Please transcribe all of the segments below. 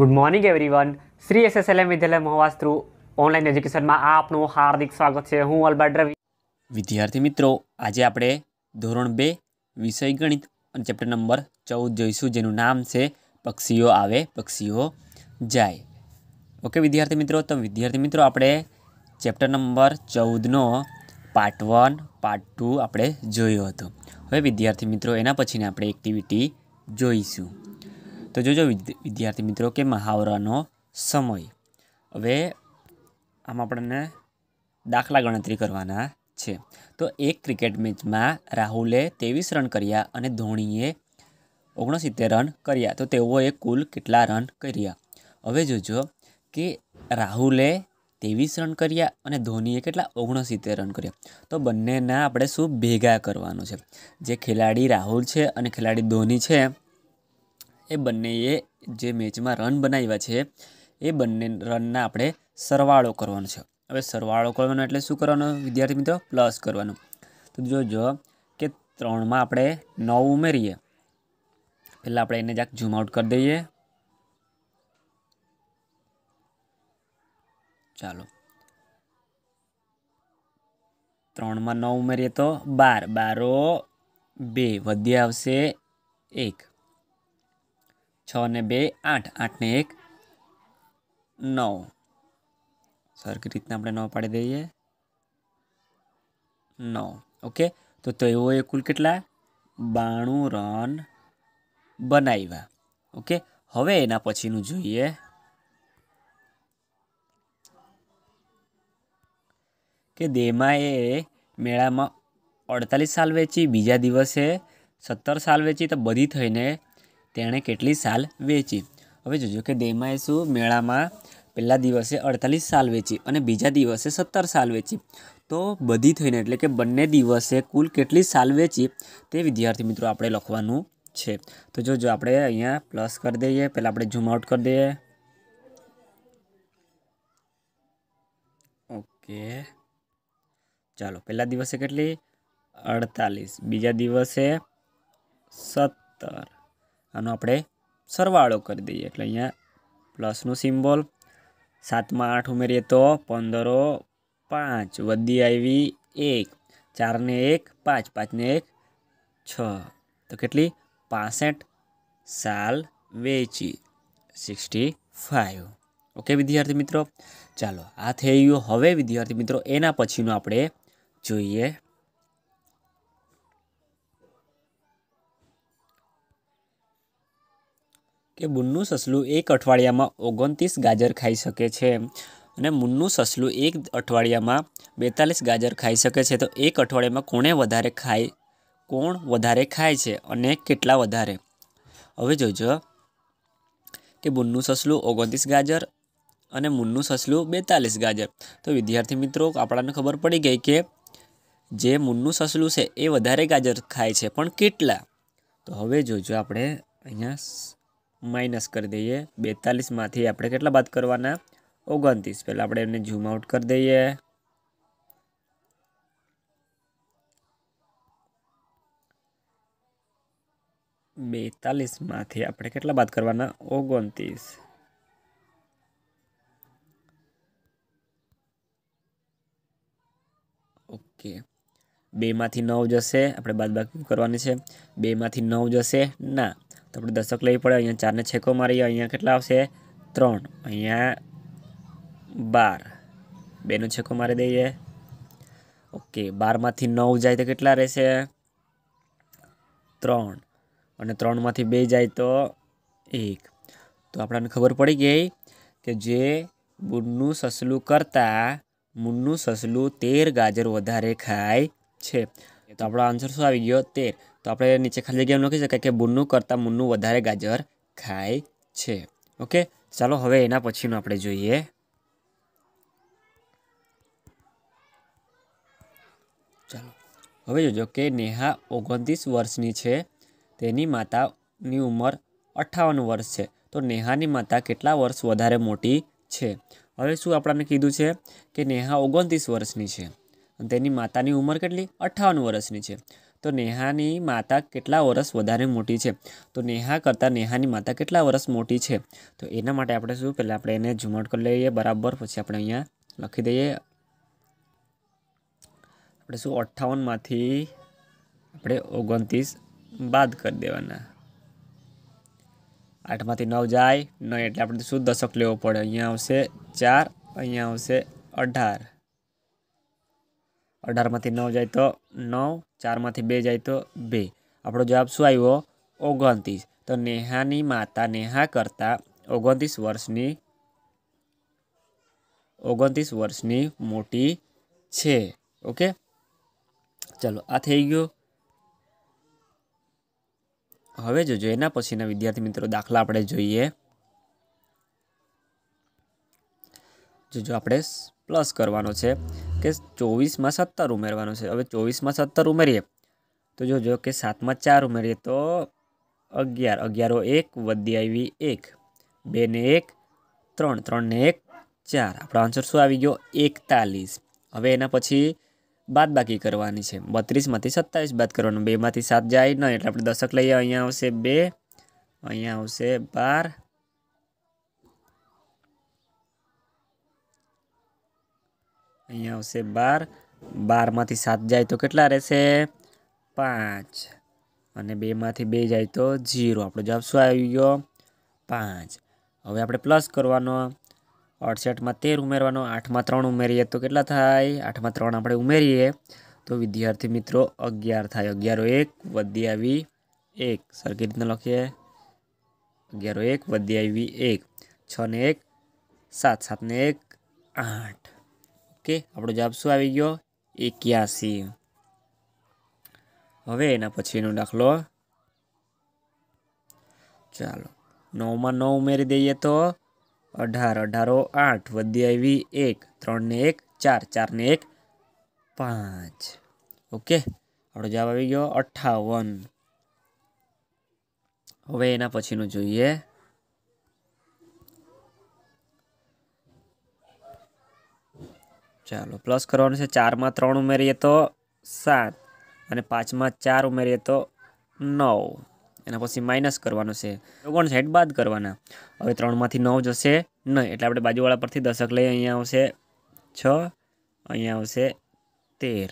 good morning everyone Shri S S L M Vidyalaya મહોવાસ્ત્રુ online એજ્યુકેશનમાં આપનું હાર્દિક સ્વાગત છે હું અલબર્ટ રવિ વિદ્યાર્થી મિત્રો આજે આપણે ધોરણ બે વિષય ગણિત અને ચેપ્ટર નંબર ચૌદ જોઈશું જેનું નામ છે પક્ષીઓ આવે પક્ષીઓ જાય ઓકે વિદ્યાર્થી મિત્રો તો વિદ્યાર્થી મિત્રો આપણે ચેપ્ટર નંબર ચૌદનો પાર્ટ વન પાર્ટ ટુ આપણે જોયો હતો હવે વિદ્યાર્થી મિત્રો એના પછીને આપણે એક્ટિવિટી જોઈશું તો જોજો વિદ્યાર્થી મિત્રો કે મહાવરાનો સમય હવે આમ આપણને દાખલા ગણતરી કરવાના છે તો એક ક્રિકેટ મેચમાં રાહુલે ત્રેવીસ રન કર્યા અને ધોનીએ ઓગણસિત્તેર રન કર્યા તો તેઓએ કુલ કેટલા રન કર્યા હવે જોજો કે રાહુલે ત્રેવીસ રન કર્યા અને ધોનીએ કેટલા ઓગણસિત્તેર રન કર્યા તો બંનેના આપણે શું ભેગા કરવાનું છે જે ખેલાડી રાહુલ છે અને ખેલાડી ધોની છે એ બંનેએ જે મેચમાં રન બનાવ્યા છે એ બંને રનના આપણે સરવાળો કરવાનો છે હવે સરવાળો કરવાનો એટલે શું કરવાનો વિદ્યાર્થી મિત્રો પ્લસ કરવાનો તો જોજો કે ત્રણમાં આપણે નવ ઉમેરીએ પહેલાં આપણે એને જરાક ઝૂમ આઉટ કરી દઈએ ચાલો ત્રણમાં નવ ઉમેરીએ તો બાર બારો બે વધ્યા આવશે એક છ ને બે આઠ આઠને એક નવ સરખી રીતના આપણે નવ પાડી દઈએ નવ ઓકે તો તેઓએ કુલ કેટલા બાણું રન બનાવ્યા ઓકે હવે એના પછીનું જોઈએ કે દેમાએ મેળામાં અડતાલીસ સાલ વેચી બીજા દિવસે સત્તર સાલ વેચી તો બધી થઈને તેણે કેટલી સાલ વેચી હવે જોજો કે દેમાએ શું મેળામાં પહેલા દિવસે અડતાલીસ સાલ વેચી અને બીજા દિવસે સત્તર સાલ વેચી તો બધી થઈને એટલે કે બંને દિવસે કુલ કેટલી સાલ વેચી તે વિદ્યાર્થી મિત્રો આપણે લખવાનું છે તો જોજો આપણે અહીંયા પ્લસ કરી દઈએ પહેલાં આપણે ઝૂમ આઉટ કરી દઈએ ઓકે ચાલો પહેલા દિવસે કેટલી અડતાલીસ બીજા દિવસે સત્તર આનો આપણે સરવાળો કરી દઈએ એટલે અહીંયા પ્લસનું સિમ્બોલ સાતમાં આઠ ઉમેરીએ તો પંદરો પાંચ વધી આવી એક ચારને એક પાંચ પાંચને એક છ તો કેટલી પાસઠ સાલ વેચી સિક્સટી ફાઇવ ઓકે વિદ્યાર્થી મિત્રો ચાલો આ થઈ ગયું હવે વિદ્યાર્થી મિત્રો એના પછીનું આપણે જોઈએ કે બુનનું સસલું એક અઠવાડિયામાં ઓગણત્રીસ ગાજર ખાઈ શકે છે અને મુન્નું સસલું એક અઠવાડિયામાં બેતાલીસ ગાજર ખાઈ શકે છે તો એક અઠવાડિયામાં કોણે વધારે ખાય કોણ વધારે ખાય છે અને કેટલા વધારે હવે જોજો કે બુનનું સસલું ઓગણત્રીસ ગાજર અને મુન્નું સસલું બેતાલીસ ગાજર તો વિદ્યાર્થી મિત્રો આપણાને ખબર પડી ગઈ કે જે મુન્નું સસલું છે એ વધારે ગાજર ખાય છે પણ કેટલા તો હવે જોજો આપણે અહીંયા માઇનસ કરી દઈએ બેતાલીસમાંથી આપણે કેટલા બાદ કરવાના ઓગણત્રીસ પહેલાં આપણે એમને ઝૂમ આઉટ કરી દઈએ બેતાલીસમાંથી આપણે કેટલા બાદ કરવાના ઓગણત્રીસ ઓકે બેમાંથી નવ જશે આપણે બાદ બાકી કરવાની છે બેમાંથી નવ જશે ના તો આપણે દશક લઈ પડે અહીંયા ચારને છેકો મારીએ અહીંયા કેટલા આવશે ત્રણ અહીંયા બાર બેનો છેકો મારી દઈએ ઓકે બારમાંથી નવ જાય તો કેટલા રહેશે ત્રણ અને ત્રણમાંથી બે જાય તો એક તો આપણને ખબર પડી ગઈ કે જે બુનનું સસલું કરતાં મૂનનું સસલું તેર ગાજર વધારે ખાય છે તો આપણો આન્સર શું આવી ગયો તેર તો આપણે નીચે ખાલી જગ્યાએ લખી શકાય કે બુનનું કરતાં મુન્નું વધારે ગાજર ખાય છે ઓકે ચાલો હવે એના પછીનું આપણે જોઈએ ચાલો હવે જોજો કે નેહા ઓગણત્રીસ વર્ષની છે તેની માતાની ઉંમર અઠ્ઠાવન વર્ષ છે તો નેહાની માતા કેટલા વર્ષ વધારે મોટી છે હવે શું આપણાને કીધું છે કે નેહા ઓગણત્રીસ વર્ષની છે અને તેની માતાની ઉંમર કેટલી અઠ્ઠાવન વર્ષની છે તો નેહાની માતા કેટલા વર્ષ વધારે મોટી છે તો નેહા કરતાં નેહાની માતા કેટલા વર્ષ મોટી છે તો એના માટે આપણે શું પહેલાં આપણે એને ઝુમટ કરી લઈએ બરાબર પછી આપણે અહીંયા લખી દઈએ આપણે શું અઠ્ઠાવનમાંથી આપણે ઓગણત્રીસ બાદ કરી દેવાના આઠમાંથી નવ જાય નહીં એટલે આપણે શું દશક લેવો પડે અહીંયા આવશે ચાર અહીંયા આવશે અઢાર અઢારમાંથી નવ જાય તો નવ ચારમાંથી બે જાય તો બે આપણો જવાબ શું આવ્યો ઓગણત્રીસ તો નેહાની માતા નેહા કરતાં ઓગણત્રીસ વર્ષની ઓગણત્રીસ વર્ષની મોટી છે ઓકે ચલો આ થઈ ગયું હવે જોજો એના પછીના વિદ્યાર્થી મિત્રો દાખલા આપણે જોઈએ જોજો આપણે પ્લસ કરવાનો છે કે ચોવીસમાં સત્તર ઉમેરવાનું છે હવે ચોવીસમાં સત્તર ઉમેરીએ તો જોજો કે સાતમાં ચાર ઉમેરીએ તો અગિયાર અગિયારો એક વધી આવી એક બે ને એક ત્રણ ત્રણ ને એક ચાર આપણો આન્સર શું આવી ગયો એકતાલીસ હવે એના પછી બાદ બાકી કરવાની છે બત્રીસમાંથી સત્તાવીસ બાદ કરવાનું બેમાંથી સાત જાય ન એટલે આપણે દશક લઈએ અહીંયા આવશે બે અહીંયા આવશે બાર અહીંયા આવશે બાર બારમાંથી સાત જાય તો કેટલા રહેશે પાંચ અને બેમાંથી બે જાય તો ઝીરો આપણો જવાબ શું આવી ગયો પાંચ હવે આપણે પ્લસ કરવાનો અડસઠમાં તેર ઉમેરવાનો આઠમાં ત્રણ ઉમેરીએ તો કેટલા થાય આઠમાં ત્રણ આપણે ઉમેરીએ તો વિદ્યાર્થી મિત્રો અગિયાર થાય અગિયારો એક વધી આવી એક સરખી રીતના લખીએ અગિયારો એક વધી આવી એક છ ને એક સાત સાત ને એક આઠ ઓકે આપણો જવાબ શું આવી ગયો એક્યાસી હવે એના પછીનો દાખલો ચાલો નવમાં નવ ઉમેરી દઈએ તો અઢાર અઢારો આઠ વધી આવી એક ત્રણને એક ચાર ચારને એક પાંચ ઓકે આપણો જવાબ આવી ગયો અઠાવન હવે એના પછીનું જોઈએ ચાલો પ્લસ કરવાનું છે ચારમાં ત્રણ ઉમેરીએ તો સાત અને પાંચમાં ચાર ઉમેરીએ તો નવ એના પછી માઇનસ કરવાનું છે ઓગણસાઠ બાદ કરવાના હવે ત્રણમાંથી નવ જશે નહીં એટલે આપણે બાજુવાળા પરથી દશક લઈ અહીંયા આવશે છ અહીંયા આવશે તેર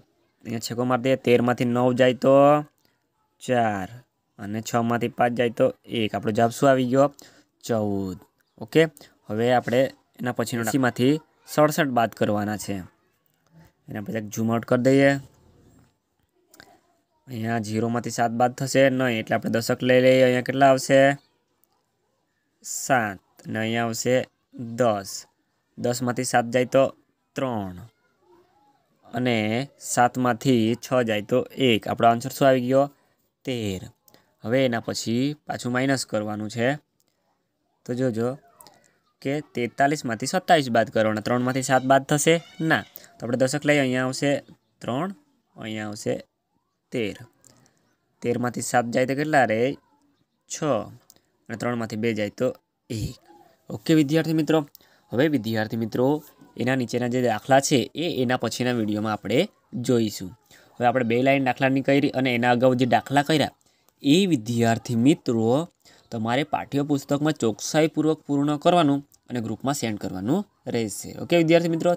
અહીંયા છેકો મારી દઈએ તેરમાંથી નવ જાય તો ચાર અને છમાંથી પાંચ જાય તો એક આપણો જવાબ શું આવી ગયો ચૌદ ઓકે હવે આપણે એના પછી સીમાંથી સડસઠ બાદ કરવાના છે એને પછી એક ઝૂમ કરી દઈએ અહીંયા ઝીરોમાંથી સાત બાદ થશે નહીં એટલે આપણે દશક લઈ લઈએ અહીંયા કેટલા આવશે સાત ને અહીંયા આવશે દસ દસમાંથી સાત જાય તો ત્રણ અને સાતમાંથી છ જાય તો એક આપણો આન્સર શું આવી ગયો તેર હવે એના પછી પાછું માઇનસ કરવાનું છે તો જોજો કે તેતાલીસમાંથી સત્તાવીસ બાદ કરો અને ત્રણમાંથી સાત બાદ થશે ના તો આપણે દશક લઈએ અહીંયા આવશે ત્રણ અહીંયા આવશે તેર તેરમાંથી સાત જાય તો કેટલા રહે છ અને ત્રણમાંથી બે જાય તો એક ઓકે વિદ્યાર્થી મિત્રો હવે વિદ્યાર્થી મિત્રો એના નીચેના જે દાખલા છે એ એના પછીના વિડીયોમાં આપણે જોઈશું હવે આપણે બે લાઈન દાખલાની કરી અને એના અગાઉ જે દાખલા કર્યા એ વિદ્યાર્થી મિત્રો તમારે પાઠ્યપુસ્તકમાં ચોકસાઈપૂર્વક પૂર્ણ કરવાનું અને ગ્રુપમાં સેન્ડ કરવાનું રહેશે ઓકે વિદ્યાર્થી મિત્રો